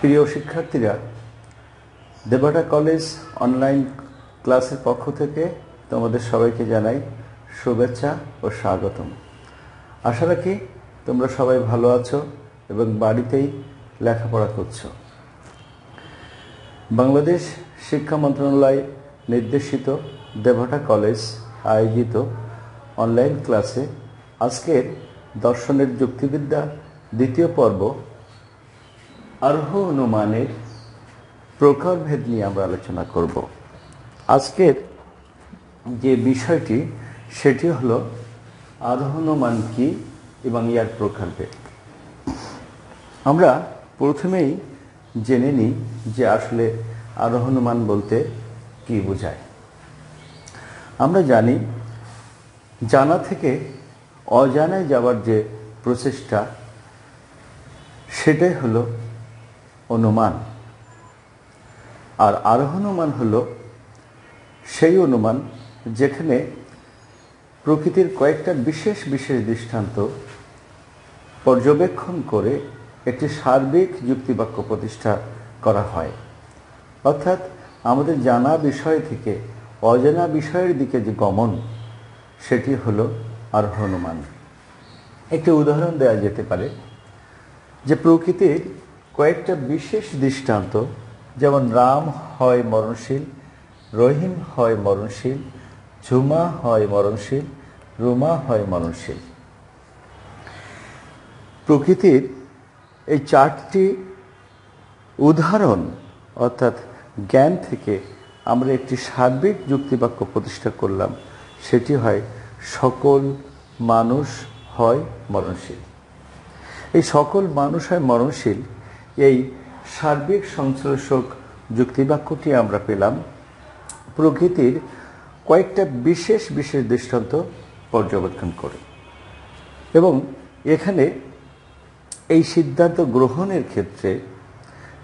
প্রিয় শিক্ষার্থীরা দেবাটা college online ক্লাসের পক্ষ থেকে তোমাদের সবাইকে জানাই শুভেচ্ছা ও স্বাগতম আশা রাখি তোমরা সবাই ভালো আছো এবং বাড়িতেই লেখাপড়া করছো বাংলাদেশ শিক্ষা মন্ত্রণালয় নির্দেশিত দেবাটা কলেজ আয়োজিত অনলাইন ক্লাসে আজকের দর্শনের যুক্তিবিদ্যা দ্বিতীয় পর্ব আরহ অনুমানের প্রকারভেদ নিয়ে আমরা আলোচনা করব আজকের যে বিষয়টি সেটি হলো আরহ অনুমান কি এবং ইয়ার প্রকারভেদ আমরা প্রথমেই জেনে নিই যে আসলে আরহ অনুমান বলতে কি বোঝায় আমরা জানি জানা থেকে অজানায় যাওয়ার যে প্রচেষ্টা সেটাই হলো অনুমান আর আরোহণমান হল সেই অনুমান যেখানে প্রকৃতির কয়েকটা বিশেষ বিশেষ দৃষ্টান্ত পর্যবেক্ষণ করে একটি সার্বিক যুক্তিবাক্য প্রতিষ্ঠা করা হয় অর্থাৎ আমাদের জানা বিষয় থেকে অজানা বিষয়ের দিকে যে গমন সেটি হল আর হনুমান একটি উদাহরণ দেওয়া যেতে পারে যে প্রকৃতির কয়েকটা বিশেষ দৃষ্টান্ত যেমন রাম হয় মরণশীল রহিম হয় মরণশীল ঝুমা হয় মরণশীল রুমা হয় মরণশীল প্রকৃতির এই চারটি উদাহরণ অর্থাৎ জ্ঞান থেকে আমরা একটি সার্বিক যুক্তিবাক্য প্রতিষ্ঠা করলাম সেটি হয় সকল মানুষ হয় মরণশীল এই সকল মানুষ হয় মরণশীল এই সার্বিক সংশ্লেষক যুক্তিবাক্যটি আমরা পেলাম প্রকৃতির কয়েকটা বিশেষ বিশেষ দৃষ্টান্ত পর্যবেক্ষণ করে এবং এখানে এই সিদ্ধান্ত গ্রহণের ক্ষেত্রে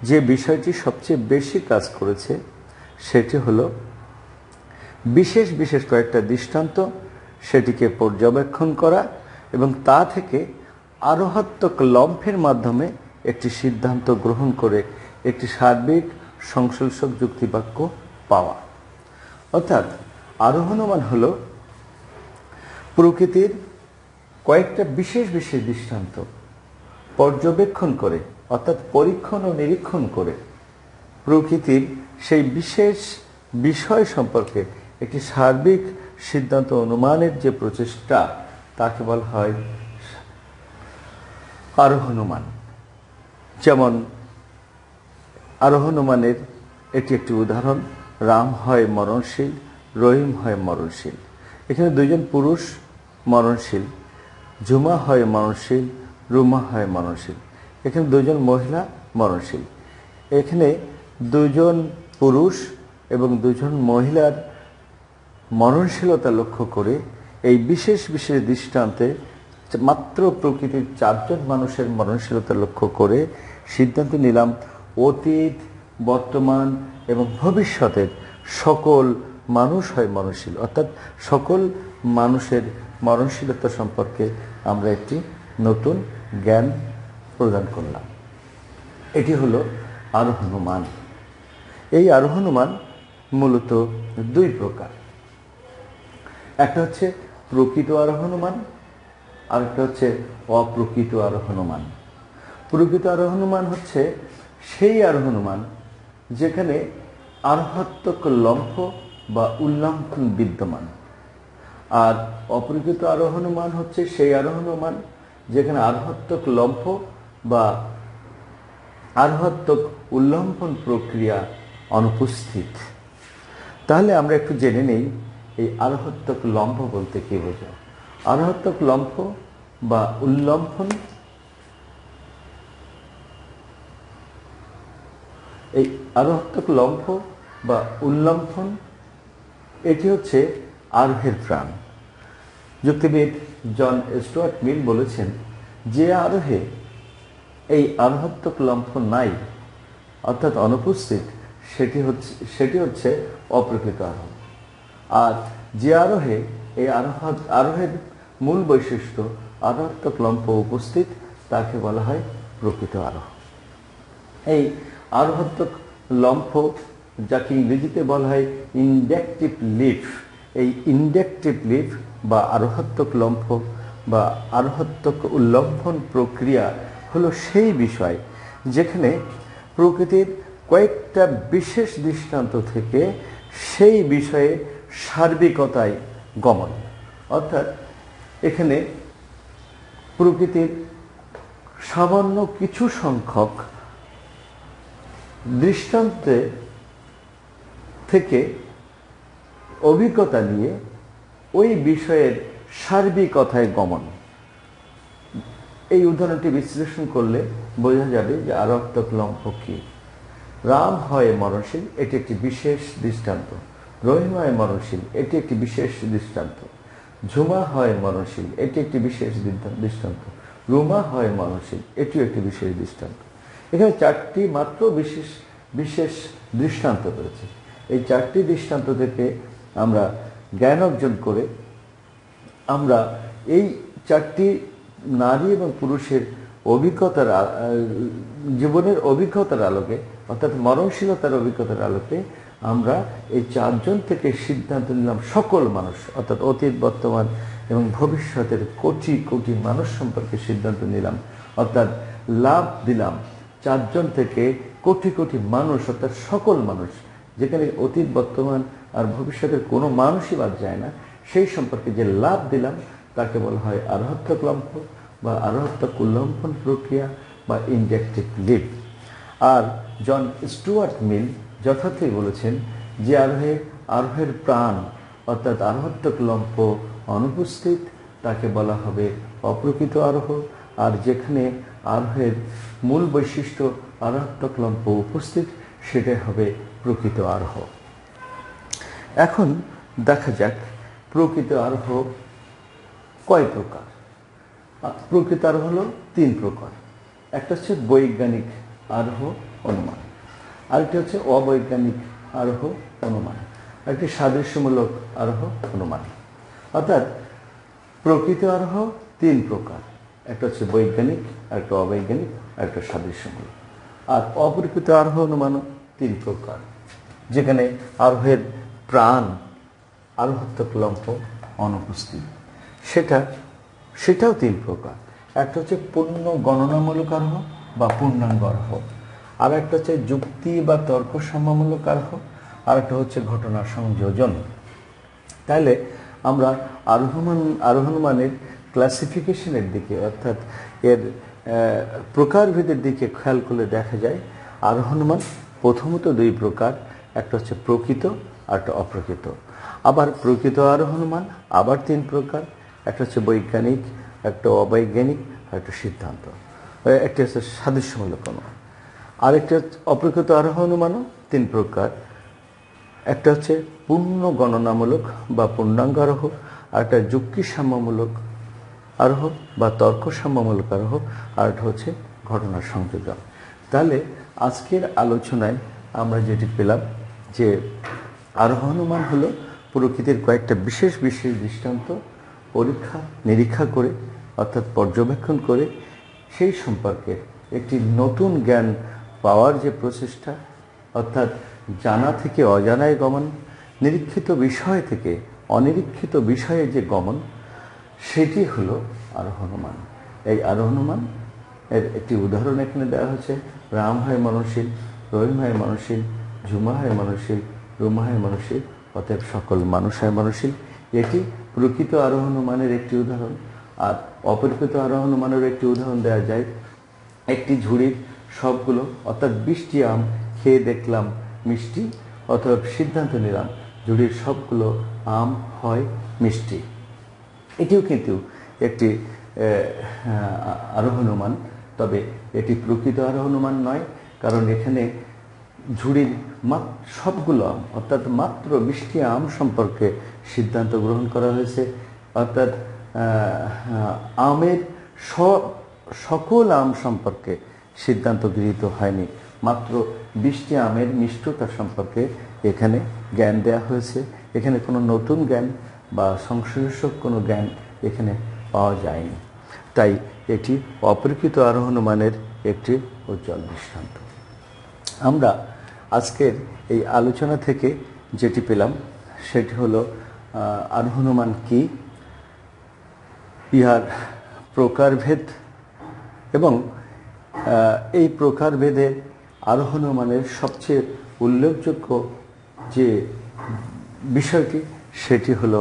যে বিষয়টি সবচেয়ে বেশি কাজ করেছে সেটি হল বিশেষ বিশেষ কয়েকটা দৃষ্টান্ত সেটিকে পর্যবেক্ষণ করা এবং তা থেকে আরোহাত্মক লম্ফের মাধ্যমে একটি সিদ্ধান্ত গ্রহণ করে একটি সার্বিক সংশ্লেষক যুক্তিবাক্য পাওয়া অর্থাৎ আরোহণমান হল প্রকৃতির কয়েকটা বিশেষ বিশেষ দৃষ্টান্ত পর্যবেক্ষণ করে অর্থাৎ পরীক্ষণ ও নিরীক্ষণ করে প্রকৃতির সেই বিশেষ বিষয় সম্পর্কে একটি সার্বিক সিদ্ধান্ত অনুমানের যে প্রচেষ্টা তাকে বলা হয় হনুমান যেমন হনুমানের এটি একটি উদাহরণ রাম হয় মরণশীল রহিম হয় মরণশীল এখানে দুইজন পুরুষ মরণশীল ঝুমা হয় মরণশীল রুমা হয় মরণশীল এখানে দুজন মহিলা মরণশীল এখানে দুজন পুরুষ এবং দুজন মহিলার মরণশীলতা লক্ষ্য করে এই বিশেষ বিশেষ দৃষ্টান্তে মাত্র প্রকৃতির চারজন মানুষের মরণশীলতা লক্ষ্য করে সিদ্ধান্ত নিলাম অতীত বর্তমান এবং ভবিষ্যতের সকল মানুষ হয় মরণশীল অর্থাৎ সকল মানুষের মরণশীলতা সম্পর্কে আমরা একটি নতুন জ্ঞান প্রদান করলাম এটি হলো আরোহণমান এই আরোহণমান মূলত দুই প্রকার একটা হচ্ছে প্রকৃত আরোহণমান আরেকটা হচ্ছে অপ্রকৃত আরোহণমান প্রকৃত হনুমান হচ্ছে সেই হনুমান যেখানে আরহাত্মক লম্ফ বা উল্লঙ্ঘন বিদ্যমান আর অপ্রকৃত হনুমান হচ্ছে সেই হনুমান যেখানে আরহাত্মক লম্ফ বা আরহাত্মক উল্লঙ্ঘন প্রক্রিয়া অনুপস্থিত তাহলে আমরা একটু জেনে নেই এই আরোহাত্মক লম্ফ বলতে কী বোঝো আরোহাত্মক লম্ফ বা উল্লম্ফন এই আরোহাত্মক লম্ফ বা উল্লম্ফন এটি হচ্ছে আরোহের প্রাণ যুক্তিবিদ জন স্টুয়ার্ট মিল বলেছেন যে আরোহে এই আরোহাত্মক লম্ফন নাই অর্থাৎ অনুপস্থিত সেটি হচ্ছে সেটি হচ্ছে অপ্রকৃত আরোহ আর যে আরোহে এই আরোহ আরোহের মূল বৈশিষ্ট্য আরোহাত্মক লম্ফ উপস্থিত তাকে বলা হয় প্রকৃত আরোহ এই হচ্ছে লম্ফ যাকে ইংরেজিতে বলা হয় ইন্ডাকটিভ লিফ এই ইন্ডাকটিভ লিফ বা আরোহাত্মক লম্ফ বা আরোহাত্মক উল্লম্ফন প্রক্রিয়া হলো সেই বিষয় যেখানে প্রকৃতির কয়েকটা বিশেষ দৃষ্টান্ত থেকে সেই বিষয়ে সার্বিকতায় গমন অর্থাৎ এখানে প্রকৃতির সামান্য কিছু সংখ্যক দৃষ্টান্তে থেকে অভিজ্ঞতা নিয়ে ওই বিষয়ের সার্বিক কথায় গমন এই উদাহরণটি বিশ্লেষণ করলে বোঝা যাবে যে আরক্তক লম্ফ কি রাম হয় মরণশীল এটি একটি বিশেষ দৃষ্টান্ত রহিম হয় মরণশীল এটি একটি বিশেষ দৃষ্টান্ত ঝুমা হয় মরণশীল এটি একটি বিশেষ দৃষ্টান্ত রুমা হয় মরণশীল এটিও একটি বিশেষ দৃষ্টান্ত এখানে চারটি মাত্র বিশেষ বিশেষ দৃষ্টান্ত রয়েছে এই চারটি দৃষ্টান্ত থেকে আমরা জ্ঞান অর্জন করে আমরা এই চারটি নারী এবং পুরুষের অভিজ্ঞতার জীবনের অভিজ্ঞতার আলোকে অর্থাৎ মরণশীলতার অভিজ্ঞতার আলোকে আমরা এই চারজন থেকে সিদ্ধান্ত নিলাম সকল মানুষ অর্থাৎ অতীত বর্তমান এবং ভবিষ্যতের কোটি কোটি মানুষ সম্পর্কে সিদ্ধান্ত নিলাম অর্থাৎ লাভ দিলাম চারজন থেকে কোটি কোটি মানুষ অর্থাৎ সকল মানুষ যেখানে অতীত বর্তমান আর ভবিষ্যতের কোনো মানুষই বাদ যায় না সেই সম্পর্কে যে লাভ দিলাম তাকে বলা হয় আরহত্যক লম্ফ বা আরহত্যক কুল্লম্পন প্রক্রিয়া বা ইনজেকটিভ লিপ আর জন স্টুয়ার্ট মিল যথার্থই বলেছেন যে আরোহে আরোহের প্রাণ অর্থাৎ আরহত্যক লম্ফ অনুপস্থিত তাকে বলা হবে অপ্রকৃত আরোহ আর যেখানে আরোহের মূল বৈশিষ্ট্য আরোহাত্মকলম্ব উপস্থিত সেটাই হবে প্রকৃত আরোহ এখন দেখা যাক প্রকৃত আরোহ কয় প্রকার প্রকৃত আরোহ হলো তিন প্রকার একটা হচ্ছে বৈজ্ঞানিক আরোহ অনুমান আরেকটি হচ্ছে অবৈজ্ঞানিক আরোহ অনুমান আরেকটি সাদৃশ্যমূলক আরোহ অনুমান অর্থাৎ প্রকৃত আরোহ তিন প্রকার একটা হচ্ছে বৈজ্ঞানিক একটা অবৈজ্ঞানিক একটা সাদৃশ্যমূলক আর অপরিকৃত আরোহ অনুমান তিন প্রকার যেখানে আরোহের প্রাণ আরোহাত্মক লম্ফ অনুপস্থিত সেটা সেটাও তিন প্রকার একটা হচ্ছে পূর্ণ গণনামূলক আরোহ বা পূর্ণাঙ্গ আরোহ আর একটা হচ্ছে যুক্তি বা তর্ক সাম্যমূলক আরোহ আর একটা হচ্ছে ঘটনা সংযোজন তাহলে আমরা আরোহমান আরোহণমানের ক্লাসিফিকেশনের দিকে অর্থাৎ এর প্রকারভেদের দিকে খেয়াল করলে দেখা যায় আরোহণমান প্রথমত দুই প্রকার একটা হচ্ছে প্রকৃত আর একটা অপ্রকৃত আবার প্রকৃত আরোহণমান আবার তিন প্রকার একটা হচ্ছে বৈজ্ঞানিক একটা অবৈজ্ঞানিক আর একটা সিদ্ধান্ত একটি হচ্ছে সাদৃশ্যমূলক অনুমান একটা হচ্ছে অপ্রকৃত আরোহণমানও তিন প্রকার একটা হচ্ছে পূর্ণ গণনামূলক বা পূর্ণাঙ্গ আরোহ আর একটা যুক্তিসাম্যমূলক হোক বা তর্ক সাম্যমূলক হোক আর হচ্ছে ঘটনার সংযোজন তাহলে আজকের আলোচনায় আমরা যেটি পেলাম যে আরোহণমান হলো প্রকৃতির কয়েকটা বিশেষ বিশেষ দৃষ্টান্ত পরীক্ষা নিরীক্ষা করে অর্থাৎ পর্যবেক্ষণ করে সেই সম্পর্কে একটি নতুন জ্ঞান পাওয়ার যে প্রচেষ্টা অর্থাৎ জানা থেকে অজানায় গমন নিরীক্ষিত বিষয় থেকে অনিরীক্ষিত বিষয়ে যে গমন সেটি হলো হনুমান এই হনুমান এর একটি উদাহরণ এখানে দেওয়া হয়েছে রাম হয় মনশীল রহিম হয় মনশীল ঝুমা হয় মনশীল রুমা হয় মনশীল অতএব সকল মানুষ হয় মনশীল এটি প্রকৃত হনুমানের একটি উদাহরণ আর অপরিকৃত হনুমানের একটি উদাহরণ দেওয়া যায় একটি ঝুড়ির সবগুলো অর্থাৎ বৃষ্টি আম খেয়ে দেখলাম মিষ্টি অথবা সিদ্ধান্ত নিলাম ঝুড়ির সবগুলো আম হয় মিষ্টি এটিও কিন্তু একটি আরোহণ তবে এটি প্রকৃত আরোহণ নয় কারণ এখানে ঝুড়ির মাত সবগুলো আম অর্থাৎ মাত্র বিশটি আম সম্পর্কে সিদ্ধান্ত গ্রহণ করা হয়েছে অর্থাৎ আমের স সকল আম সম্পর্কে সিদ্ধান্ত গৃহীত হয়নি মাত্র বিশটি আমের মিষ্টতা সম্পর্কে এখানে জ্ঞান দেয়া হয়েছে এখানে কোনো নতুন জ্ঞান বা সংশ্লিষ্ট কোনো জ্ঞান এখানে পাওয়া যায়নি তাই এটি অপরিকৃত আরোহণমানের একটি উজ্জ্বল দৃষ্টান্ত আমরা আজকের এই আলোচনা থেকে যেটি পেলাম সেটি হলো আরোহণমান কি ইহার প্রকারভেদ এবং এই প্রকারভেদে আরোহণমানের সবচেয়ে উল্লেখযোগ্য যে বিষয়টি সেটি হলো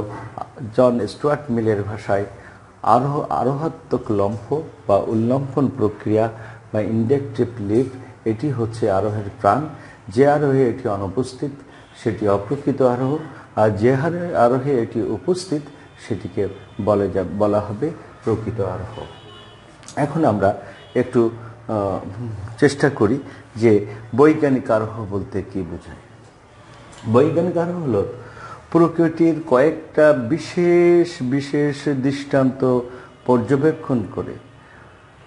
জন স্টুয়ার্ট মিলের ভাষায় আরোহ আরোহাত্মক লম্ফ বা উল্লম্ফন প্রক্রিয়া বা ইন্ডেকটিভ লিভ এটি হচ্ছে আরোহের প্রাণ যে আরোহে এটি অনুপস্থিত সেটি অপ্রকৃত আরোহ আর যে হারে আরোহে এটি উপস্থিত সেটিকে বলে যা বলা হবে প্রকৃত আরোহ এখন আমরা একটু চেষ্টা করি যে বৈজ্ঞানিক আরোহ বলতে কি বোঝায় বৈজ্ঞানিক আরোহ হলো প্রকৃতির কয়েকটা বিশেষ বিশেষ দৃষ্টান্ত পর্যবেক্ষণ করে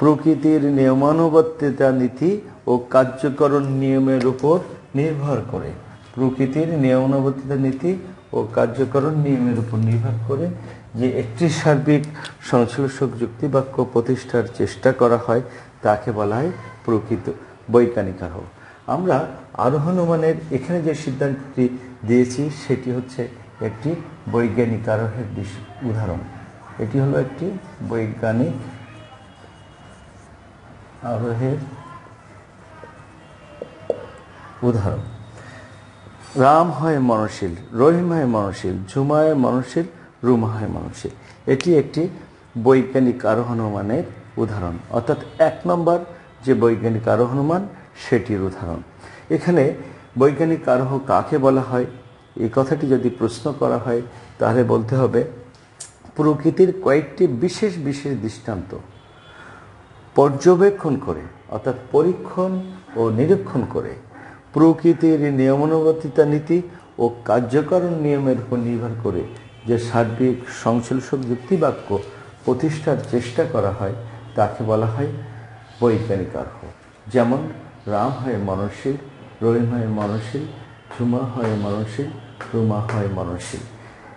প্রকৃতির নিয়মানুবর্তিতা নীতি ও কার্যকরণ নিয়মের উপর নির্ভর করে প্রকৃতির নিয়মানুবর্তিতা নীতি ও কার্যকরণ নিয়মের উপর নির্ভর করে যে একটি সার্বিক সংশ্লেষক যুক্তিবাক্য প্রতিষ্ঠার চেষ্টা করা হয় তাকে বলা হয় প্রকৃত বৈজ্ঞানিকাহ আমরা আরোহণ হনুমানের এখানে যে সিদ্ধান্তটি দিয়েছি সেটি হচ্ছে একটি বৈজ্ঞানিক আরোহের উদাহরণ এটি হলো একটি বৈজ্ঞানিক আরোহের উদাহরণ রাম হয় মনশীল রহিম হয় মনশীল ঝুমা হয় মনশীল রুমা হয় মনশীল এটি একটি বৈজ্ঞানিক আরো হনুমানের উদাহরণ অর্থাৎ এক নম্বর যে বৈজ্ঞানিক আরো হনুমান সেটির উদাহরণ এখানে বৈজ্ঞানিক আরোহ কাকে বলা হয় এই কথাটি যদি প্রশ্ন করা হয় তাহলে বলতে হবে প্রকৃতির কয়েকটি বিশেষ বিশেষ দৃষ্টান্ত পর্যবেক্ষণ করে অর্থাৎ পরীক্ষণ ও নিরীক্ষণ করে প্রকৃতির নিয়মানুবর্তিতা নীতি ও কার্যকরণ নিয়মের উপর নির্ভর করে যে সার্বিক সংশ্লেষক যুক্তিবাক্য প্রতিষ্ঠার চেষ্টা করা হয় তাকে বলা হয় বৈজ্ঞানিক আরহ যেমন রাম হয় মননশীল রহিম হয় মরণশীল ঝুমা হয় মরণশীল রুমা হয় মরণশীল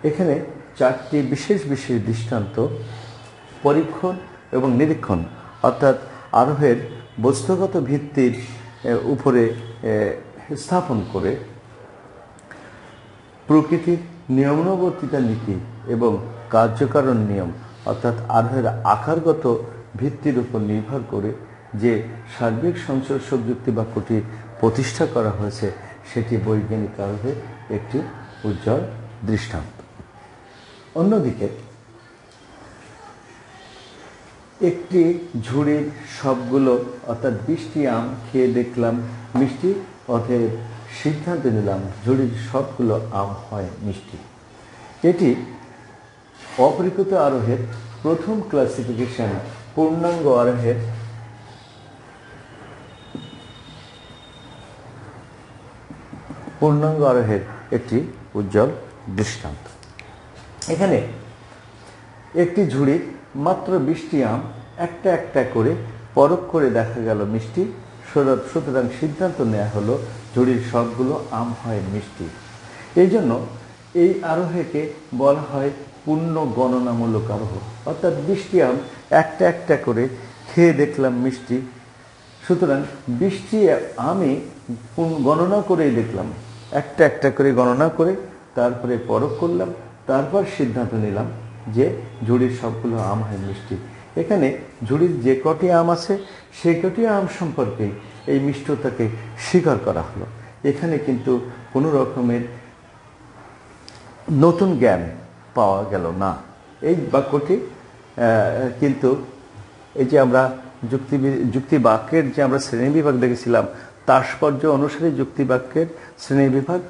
এখানে চারটি বিশেষ বিশেষ দৃষ্টান্ত পরীক্ষণ এবং নিরীক্ষণ অর্থাৎ আরোহের বস্তুগত ভিত্তির উপরে স্থাপন করে প্রকৃতির নিয়মানুবর্তিতা নীতি এবং কার্যকারণ নিয়ম অর্থাৎ আরোহের আকারগত ভিত্তির উপর নির্ভর করে যে সার্বিক সংসদ সংযুক্তি বাক্যটি প্রতিষ্ঠা করা হয়েছে সেটি বৈজ্ঞানিক কারণে একটি উজ্জ্বল দৃষ্টান্ত অন্যদিকে একটি ঝুড়ির সবগুলো অর্থাৎ বৃষ্টি আম খেয়ে দেখলাম মিষ্টি অতএব সিদ্ধান্ত নিলাম ঝুড়ির সবগুলো আম হয় মিষ্টি এটি অপরিকৃত আরোহের প্রথম ক্লাসিফিকেশন পূর্ণাঙ্গ আরোহের পূর্ণাঙ্গ আরোহের একটি উজ্জ্বল দৃষ্টান্ত এখানে একটি ঝুড়ি মাত্র বৃষ্টি আম একটা একটা করে পরখ করে দেখা গেল মিষ্টি সুতরাং সিদ্ধান্ত নেওয়া হলো ঝুড়ির সবগুলো আম হয় মিষ্টি এই জন্য এই আরোহেকে বলা হয় পূর্ণ গণনামূলক আরোহ অর্থাৎ বৃষ্টি আম একটা একটা করে খেয়ে দেখলাম মিষ্টি সুতরাং বৃষ্টি আমি গণনা করেই দেখলাম একটা একটা করে গণনা করে তারপরে পরখ করলাম তারপর সিদ্ধান্ত নিলাম যে ঝুড়ির সবগুলো আম হয় মিষ্টি এখানে ঝুড়ির যে কটি আম আছে সে কটি আম সম্পর্কে এই মিষ্টতাকে স্বীকার করা হলো এখানে কিন্তু কোনো রকমের নতুন জ্ঞান পাওয়া গেল না এই বাক্যটি কিন্তু এই যে আমরা যুক্তি যুক্তি বাক্যের যে আমরা শ্রেণীবিভাগ দেখেছিলাম তাৎপর্য অনুসারে যুক্তিবাক্যের শ্রেণীবিভাগ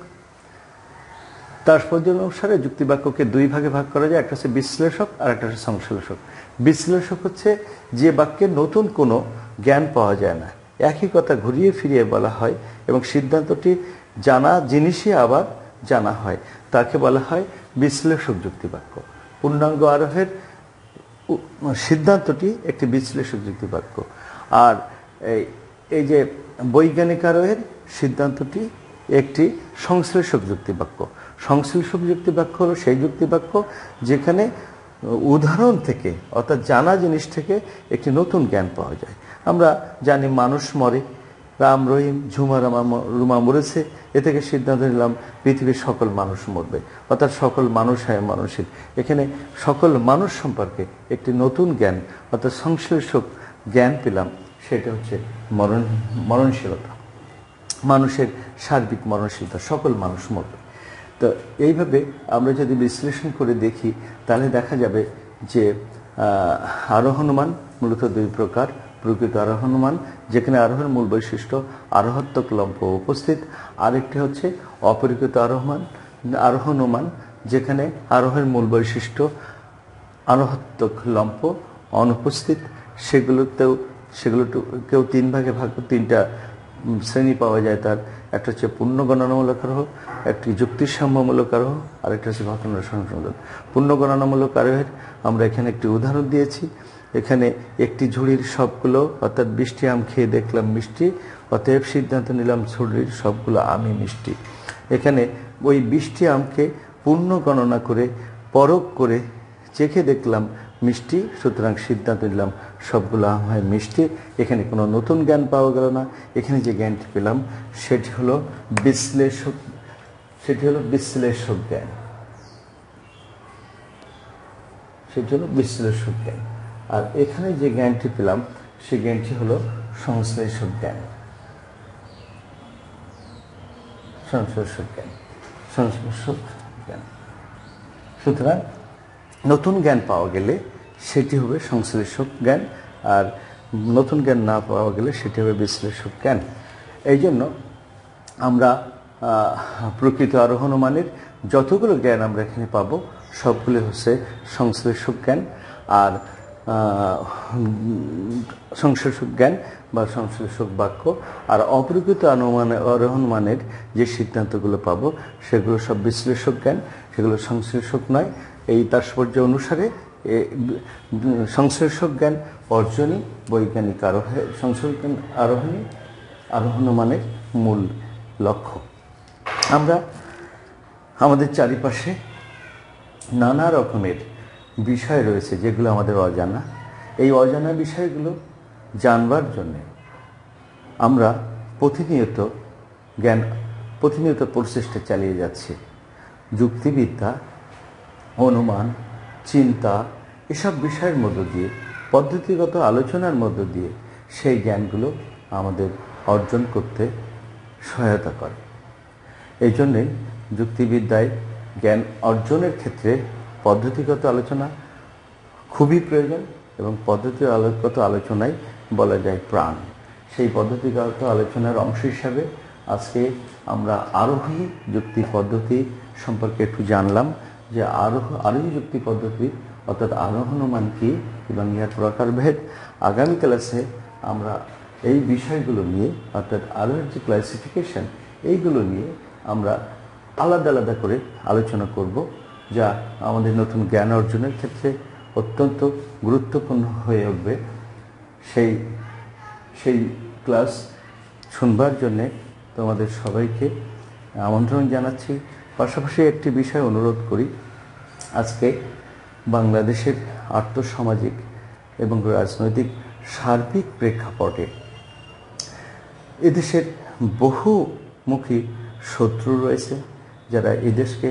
তাৎপর্য অনুসারে যুক্তিবাক্যকে দুই ভাগে ভাগ করা যায় একটা হচ্ছে বিশ্লেষক আর একটা হচ্ছে সংশ্লেষক বিশ্লেষক হচ্ছে যে বাক্যে নতুন কোনো জ্ঞান পাওয়া যায় না একই কথা ঘুরিয়ে ফিরিয়ে বলা হয় এবং সিদ্ধান্তটি জানা জিনিসই আবার জানা হয় তাকে বলা হয় বিশ্লেষক যুক্তিবাক্য পূর্ণাঙ্গ আরোহের সিদ্ধান্তটি একটি বিশ্লেষক যুক্তিবাক্য আর এই যে বৈজ্ঞানিক আরোহের সিদ্ধান্তটি একটি সংশ্লেষক যুক্তি বাক্য সংশ্লেষক যুক্তি বাক্য হলো সেই যুক্তি বাক্য যেখানে উদাহরণ থেকে অর্থাৎ জানা জিনিস থেকে একটি নতুন জ্ঞান পাওয়া যায় আমরা জানি মানুষ মরে রাম রহিম ঝুমা রামা রুমা মরেছে এ থেকে সিদ্ধান্ত নিলাম পৃথিবীর সকল মানুষ মরবে অর্থাৎ সকল মানুষ হয় হ্যাঁ মানুষের এখানে সকল মানুষ সম্পর্কে একটি নতুন জ্ঞান অর্থাৎ সংশ্লেষক জ্ঞান পেলাম সেটা হচ্ছে মরণ মরণশীলতা মানুষের সার্বিক মরণশীলতা সকল মানুষ মরবে তো এইভাবে আমরা যদি বিশ্লেষণ করে দেখি তাহলে দেখা যাবে যে আরোহণমান মূলত দুই প্রকার প্রকৃত আরোহণমান যেখানে আরোহণ মূল বৈশিষ্ট্য আরোহত্ব ক্লম্প উপস্থিত আরেকটি হচ্ছে অপরিকৃত আরোহমান আরোহণমান যেখানে আরোহের মূল বৈশিষ্ট্য আরোহত্ব ক্লম্প অনুপস্থিত সেগুলোতেও সেগুলো কেউ তিন ভাগে ভাগ তিনটা শ্রেণী পাওয়া যায় তার একটা হচ্ছে পূর্ণ গণনামূলক আরোহ একটি যুক্তিসাম্যমূলক আরোহ আর একটা হচ্ছে ঘটনার সংশোধন পূর্ণ গণনামূলক আরোহের আমরা এখানে একটি উদাহরণ দিয়েছি এখানে একটি ঝুড়ির সবগুলো অর্থাৎ বৃষ্টি আম খেয়ে দেখলাম মিষ্টি অতএব সিদ্ধান্ত নিলাম ঝুড়ির সবগুলো আমি মিষ্টি এখানে ওই বৃষ্টি আমকে পূর্ণ গণনা করে পরক করে চেখে দেখলাম মিষ্টি সুতরাং সিদ্ধান্ত নিলাম সবগুলো আম হয় মিষ্টি এখানে কোনো নতুন জ্ঞান পাওয়া গেল না এখানে যে জ্ঞানটি পেলাম সেটি হলো বিশ্লেষক সেটি হলো বিশ্লেষক জ্ঞান সেটি হলো বিশ্লেষক জ্ঞান আর এখানে যে জ্ঞানটি পেলাম সেই জ্ঞানটি হলো সংশ্লেষক জ্ঞান সংশ্লেষক জ্ঞান সংশ্লেষক জ্ঞান সুতরাং নতুন জ্ঞান পাওয়া গেলে সেটি হবে সংশ্লেষক জ্ঞান আর নতুন জ্ঞান না পাওয়া গেলে সেটি হবে বিশ্লেষক জ্ঞান এই জন্য আমরা প্রকৃত আরোহণ মানের যতগুলো জ্ঞান আমরা এখানে পাব সবগুলি হচ্ছে সংশ্লেষক জ্ঞান আর সংশ্লেষক জ্ঞান বা সংশ্লেষক বাক্য আর অপ্রকৃত আনুমানে আরোহণ মানের যে সিদ্ধান্তগুলো পাবো সেগুলো সব বিশ্লেষক জ্ঞান সেগুলো সংশ্লেষক নয় এই তাৎপর্য অনুসারে সংশ্লেষক জ্ঞান অর্জনই বৈজ্ঞানিক আরোহে সংশ্লেষক জ্ঞান আরোহণই আরোহণমানের মূল লক্ষ্য আমরা আমাদের চারিপাশে নানা রকমের বিষয় রয়েছে যেগুলো আমাদের অজানা এই অজানা বিষয়গুলো জানবার জন্যে আমরা প্রতিনিয়ত জ্ঞান প্রতিনিয়ত প্রচেষ্টা চালিয়ে যাচ্ছি যুক্তিবিদ্যা অনুমান চিন্তা এসব বিষয়ের মধ্য দিয়ে পদ্ধতিগত আলোচনার মধ্য দিয়ে সেই জ্ঞানগুলো আমাদের অর্জন করতে সহায়তা করে এই জন্যে যুক্তিবিদ্যায় জ্ঞান অর্জনের ক্ষেত্রে পদ্ধতিগত আলোচনা খুবই প্রয়োজন এবং পদ্ধতিগত আলোচনায় বলা যায় প্রাণ সেই পদ্ধতিগত আলোচনার অংশ হিসাবে আজকে আমরা আরোহী যুক্তি পদ্ধতি সম্পর্কে একটু জানলাম যে আরোহ আরোহী যুক্তি পদ্ধতি অর্থাৎ আরোহণমান কি এবং ইহার প্রকারভেদ আগামী ক্লাসে আমরা এই বিষয়গুলো নিয়ে অর্থাৎ আরোহের যে ক্লাসিফিকেশন এইগুলো নিয়ে আমরা আলাদা আলাদা করে আলোচনা করব যা আমাদের নতুন জ্ঞান অর্জনের ক্ষেত্রে অত্যন্ত গুরুত্বপূর্ণ হয়ে উঠবে সেই সেই ক্লাস শুনবার জন্যে তোমাদের সবাইকে আমন্ত্রণ জানাচ্ছি পাশাপাশি একটি বিষয় অনুরোধ করি আজকে বাংলাদেশের আর্থসামাজিক এবং রাজনৈতিক সার্বিক প্রেক্ষাপটে এদেশের বহুমুখী শত্রু রয়েছে যারা এদেশকে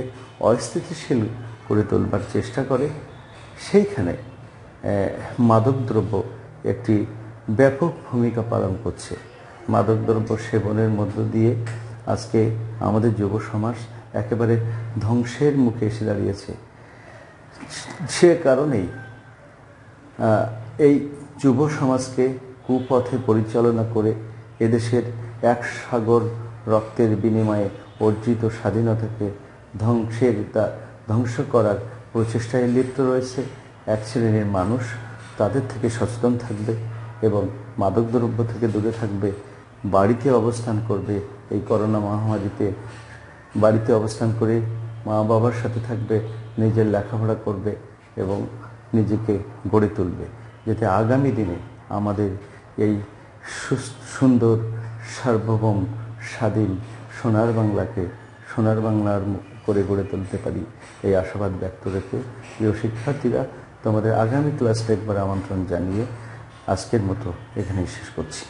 অস্থিতিশীল করে তোলবার চেষ্টা করে সেইখানে মাদকদ্রব্য একটি ব্যাপক ভূমিকা পালন করছে মাদকদ্রব্য সেবনের মধ্য দিয়ে আজকে আমাদের যুব সমাজ একেবারে ধ্বংসের মুখে এসে দাঁড়িয়েছে সে কারণেই এই যুব সমাজকে কুপথে পরিচালনা করে এদেশের এক সাগর রক্তের বিনিময়ে অর্জিত স্বাধীনতাকে ধ্বংসের তা ধ্বংস করার প্রচেষ্টায় লিপ্ত রয়েছে এক শ্রেণীর মানুষ তাদের থেকে সচেতন থাকবে এবং মাদকদ্রব্য থেকে দূরে থাকবে বাড়িতে অবস্থান করবে এই করোনা মহামারীতে বাড়িতে অবস্থান করে মা বাবার সাথে থাকবে নিজের লেখাপড়া করবে এবং নিজেকে গড়ে তুলবে যাতে আগামী দিনে আমাদের এই সুন্দর সার্বভৌম স্বাধীন সোনার বাংলাকে সোনার বাংলার করে গড়ে তুলতে পারি এই আশাবাদ ব্যক্ত রেখে প্রিয় শিক্ষার্থীরা তোমাদের আগামী ক্লাসটা একবার আমন্ত্রণ জানিয়ে আজকের মতো এখানেই শেষ করছি